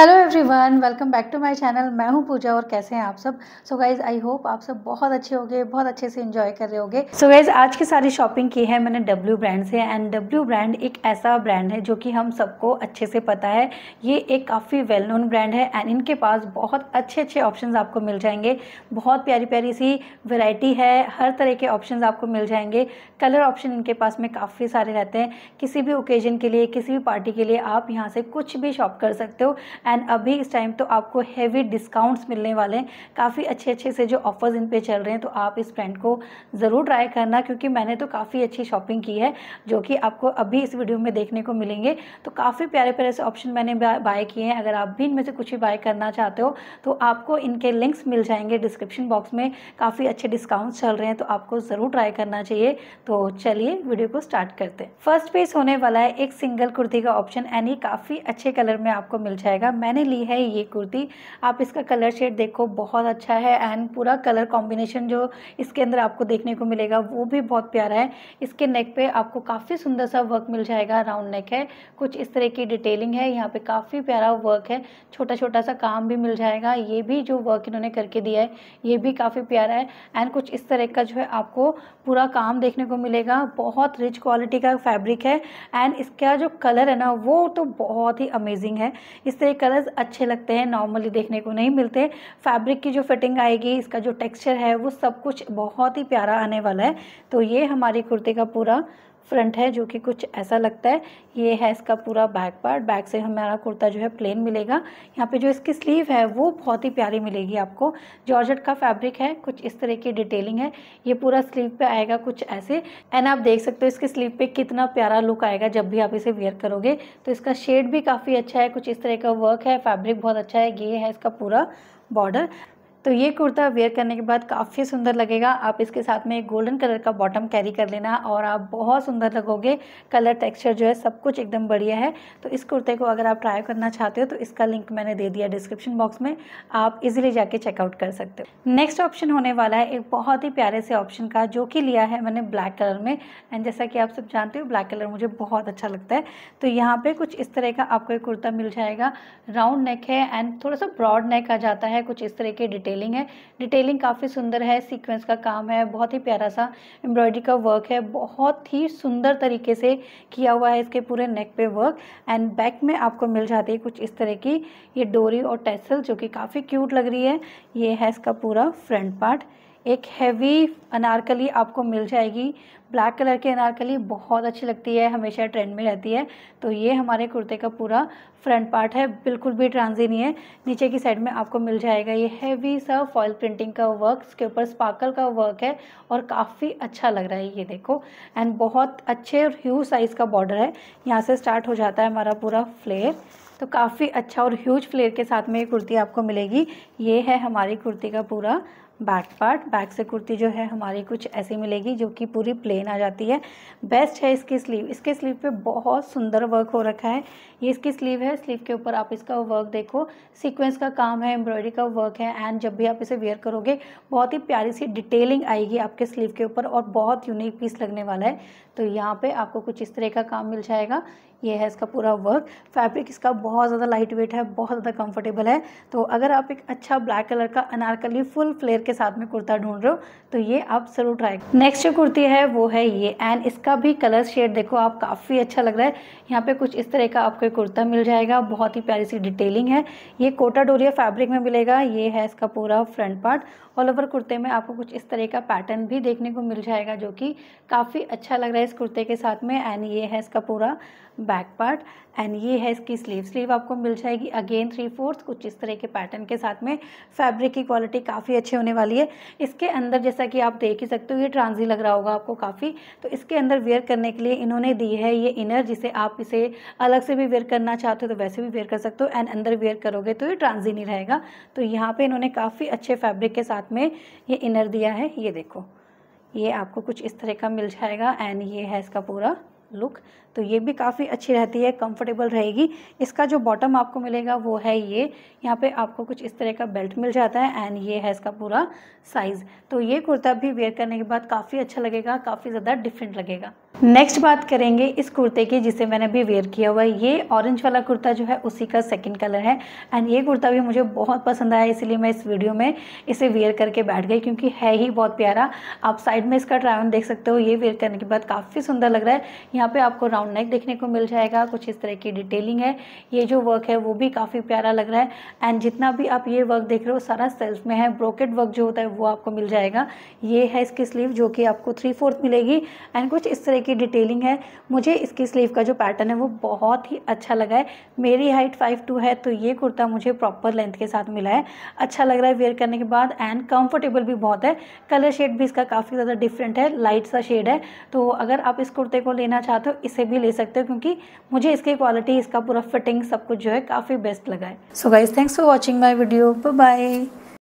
hello everyone welcome back to my channel मैं हूं पूजा और कैसे हैं आप सब सो गाइज आई होप आप सब बहुत अच्छे होंगे बहुत अच्छे से एंजॉय कर रहे होंगे सो गाइज आज की सारी शॉपिंग की है मैंने डब्ल्यू ब्रांड से एंड डब्ल्यू ब्रांड एक ऐसा ब्रांड है जो कि हम सबको अच्छे से पता है ये एक काफ़ी वेल नोन ब्रांड है एंड इनके पास बहुत अच्छे अच्छे ऑप्शन आपको मिल जाएंगे बहुत प्यारी प्यारी सी वेराइटी है हर तरह के ऑप्शन आपको मिल जाएंगे कलर ऑप्शन इनके पास में काफ़ी सारे रहते हैं किसी भी ओकेजन के लिए किसी भी पार्टी के लिए आप यहाँ से कुछ भी शॉप कर सकते हो एंड अभी इस टाइम तो आपको हैवी डिस्काउंट्स मिलने वाले हैं काफ़ी अच्छे अच्छे से जो ऑफर्स इन पे चल रहे हैं तो आप इस ब्रांड को ज़रूर ट्राई करना क्योंकि मैंने तो काफ़ी अच्छी शॉपिंग की है जो कि आपको अभी इस वीडियो में देखने को मिलेंगे तो काफ़ी प्यारे प्यारे से ऑप्शन मैंने बाय किए हैं अगर आप भी इनमें से कुछ भी बाय करना चाहते हो तो आपको इनके लिंक्स मिल जाएंगे डिस्क्रिप्शन बॉक्स में काफ़ी अच्छे डिस्काउंट्स चल रहे हैं तो आपको ज़रूर ट्राई करना चाहिए तो चलिए वीडियो को स्टार्ट करते हैं फर्स्ट पेज होने वाला है एक सिंगल कुर्ती का ऑप्शन एंड ये काफ़ी अच्छे कलर में आपको मिल जाएगा मैंने ली है ये कुर्ती आप इसका कलर शेड देखो बहुत अच्छा है एंड पूरा कलर कॉम्बिनेशन जो इसके अंदर आपको देखने को मिलेगा वो भी बहुत प्यारा है इसके नेक पे आपको काफ़ी सुंदर सा वर्क मिल जाएगा राउंड नेक है कुछ इस तरह की डिटेलिंग है यहाँ पे काफ़ी प्यारा वर्क है छोटा छोटा सा काम भी मिल जाएगा ये भी जो वर्क इन्होंने करके दिया है ये भी काफ़ी प्यारा है एंड कुछ इस तरह का जो है आपको पूरा काम देखने को मिलेगा बहुत रिच क्वालिटी का फैब्रिक है एंड इसका जो कलर है ना वो तो बहुत ही अमेजिंग है इस तरह कलर्स अच्छे लगते हैं नॉर्मली देखने को नहीं मिलते फैब्रिक की जो फिटिंग आएगी इसका जो टेक्सचर है वो सब कुछ बहुत ही प्यारा आने वाला है तो ये हमारी कुर्ते का पूरा फ्रंट है जो कि कुछ ऐसा लगता है ये है इसका पूरा बैक पार्ट बैक से हमारा कुर्ता जो है प्लेन मिलेगा यहाँ पे जो इसकी स्लीव है वो बहुत ही प्यारी मिलेगी आपको जॉर्जेट का फैब्रिक है कुछ इस तरह की डिटेलिंग है ये पूरा स्लीव पे आएगा कुछ ऐसे एंड आप देख सकते हो इसके स्लीव पे कितना प्यारा लुक आएगा जब भी आप इसे वेयर करोगे तो इसका शेड भी काफ़ी अच्छा है कुछ इस तरह का वर्क है फैब्रिक बहुत अच्छा है ये है इसका पूरा बॉर्डर तो ये कुर्ता वेयर करने के बाद काफ़ी सुंदर लगेगा आप इसके साथ में एक गोल्डन कलर का बॉटम कैरी कर लेना और आप बहुत सुंदर लगोगे कलर टेक्सचर जो है सब कुछ एकदम बढ़िया है तो इस कुर्ते को अगर आप ट्राई करना चाहते हो तो इसका लिंक मैंने दे दिया डिस्क्रिप्शन बॉक्स में आप इजीली जाके चेकआउट कर सकते हो नेक्स्ट ऑप्शन होने वाला है एक बहुत ही प्यारे से ऑप्शन का जो कि लिया है मैंने ब्लैक कलर में एंड जैसा कि आप सब जानते हो ब्लैक कलर मुझे बहुत अच्छा लगता है तो यहाँ पर कुछ इस तरह का आपको एक कुर्ता मिल जाएगा राउंड नेक है एंड थोड़ा सा ब्रॉड नेक आ जाता है कुछ इस तरह के डिटेल डिटेलिंग है डिटेलिंग काफ़ी सुंदर है सीक्वेंस का काम है बहुत ही प्यारा सा एम्ब्रॉयडरी का वर्क है बहुत ही सुंदर तरीके से किया हुआ है इसके पूरे नेक पे वर्क एंड बैक में आपको मिल जाती है कुछ इस तरह की ये डोरी और टेसल जो कि काफ़ी क्यूट लग रही है ये है इसका पूरा फ्रंट पार्ट एक हैवी अनारकली आपको मिल जाएगी ब्लैक कलर की अनारकली बहुत अच्छी लगती है हमेशा ट्रेंड में रहती है तो ये हमारे कुर्ते का पूरा फ्रंट पार्ट है बिल्कुल भी ट्रांजी नहीं है नीचे की साइड में आपको मिल जाएगा ये हैवी सा फॉयल प्रिंटिंग का वर्क इसके ऊपर स्पार्कल का वर्क है और काफ़ी अच्छा लग रहा है ये देखो एंड बहुत अच्छे और ह्यूज साइज़ का बॉर्डर है यहाँ से स्टार्ट हो जाता है हमारा पूरा फ्लेयर तो काफ़ी अच्छा और ह्यूज फ्लेयर के साथ में ये कुर्ती आपको मिलेगी ये है हमारी कुर्ती का पूरा बैक पार्ट बैक से कुर्ती जो है हमारी कुछ ऐसी मिलेगी जो कि पूरी प्लेन आ जाती है बेस्ट है इसकी स्लीव इसके स्लीव पे बहुत सुंदर वर्क हो रखा है ये इसकी स्लीव है स्लीव के ऊपर आप इसका वर्क देखो सीक्वेंस का काम है एम्ब्रॉयडरी का वर्क है एंड जब भी आप इसे वेयर करोगे बहुत ही प्यारी सी डिटेलिंग आएगी आपके स्लीव के ऊपर और बहुत यूनिक पीस लगने वाला है तो यहाँ पर आपको कुछ इस तरह का काम मिल जाएगा ये है इसका पूरा वर्क फैब्रिक इसका बहुत ज़्यादा लाइट वेट है बहुत ज़्यादा कंफर्टेबल है तो अगर आप एक अच्छा ब्लैक कलर का अनारकली फुल फ्लेयर के साथ में कुर्ता ढूंढ रहे हो तो ये आप ज़रूर ट्राई नेक्स्ट जो कुर्ती है वो है ये एंड इसका भी कलर शेड देखो आप काफ़ी अच्छा लग रहा है यहाँ पे कुछ इस तरह का आपको कुर्ता मिल जाएगा बहुत ही प्यारी सी डिटेलिंग है ये कोटा डोरिया फैब्रिक में मिलेगा ये है इसका पूरा फ्रंट पार्ट ऑल ओवर कुर्ते में आपको कुछ इस तरह का पैटर्न भी देखने को मिल जाएगा जो कि काफ़ी अच्छा लग रहा है इस कुर्ते के साथ में एंड ये है इसका पूरा बैक पार्ट एंड ये है इसकी स्लीव स्लीव आपको मिल जाएगी अगेन थ्री फोर्थ कुछ इस तरह के पैटर्न के साथ में फैब्रिक की क्वालिटी काफ़ी अच्छी होने वाली वाली है इसके अंदर जैसा कि आप देख ही सकते हो ये ट्रांजी लग रहा होगा आपको काफ़ी तो इसके अंदर वेयर करने के लिए इन्होंने दी है ये इनर जिसे आप इसे अलग से भी वेयर करना चाहते हो तो वैसे भी वेयर कर सकते हो एंड अंदर वेयर करोगे तो ये ट्रांजी नहीं रहेगा तो यहाँ पर इन्होंने काफ़ी अच्छे फैब्रिक के साथ में ये इनर दिया है ये देखो ये आपको कुछ इस तरह का मिल जाएगा एंड ये है इसका पूरा लुक तो ये भी काफ़ी अच्छी रहती है कंफर्टेबल रहेगी इसका जो बॉटम आपको मिलेगा वो है ये यहाँ पे आपको कुछ इस तरह का बेल्ट मिल जाता है एंड ये है इसका पूरा साइज़ तो ये कुर्ता भी वेयर करने के बाद काफ़ी अच्छा लगेगा काफ़ी ज़्यादा डिफरेंट लगेगा नेक्स्ट बात करेंगे इस कुर्ते की जिसे मैंने अभी वेयर किया हुआ है ये ऑरेंज वाला कुर्ता जो है उसी का सेकंड कलर है एंड ये कुर्ता भी मुझे बहुत पसंद आया इसलिए मैं इस वीडियो में इसे वेयर करके बैठ गई क्योंकि है ही बहुत प्यारा आप साइड में इसका ट्राउन देख सकते हो ये वेयर करने के बाद काफ़ी सुंदर लग रहा है यहाँ पर आपको राउंड नेक देखने को मिल जाएगा कुछ इस तरह की डिटेलिंग है ये जो वर्क है वो भी काफ़ी प्यारा लग रहा है एंड जितना भी आप ये वर्क देख रहे हो सारा सेल्फ में है ब्रोकेट वर्क जो होता है वो आपको मिल जाएगा ये है इसकी स्लीव जो कि आपको थ्री फोर्थ मिलेगी एंड कुछ इस तरह कपड़े की डिटेलिंग है मुझे इसकी स्लीव का जो पैटर्न है वो बहुत ही अच्छा लगा है मेरी हाइट फाइव टू है तो ये कुर्ता मुझे प्रॉपर लेंथ के साथ मिला है अच्छा लग रहा है वेयर करने के बाद एंड कंफर्टेबल भी बहुत है कलर शेड भी इसका काफ़ी ज़्यादा डिफरेंट है लाइट सा शेड है तो अगर आप इस कुर्ते को लेना चाहते हो इसे भी ले सकते हो क्योंकि मुझे इसकी क्वालिटी इसका पूरा फिटिंग सब कुछ जो है काफ़ी बेस्ट लगा है so guys thanks for watching my video bye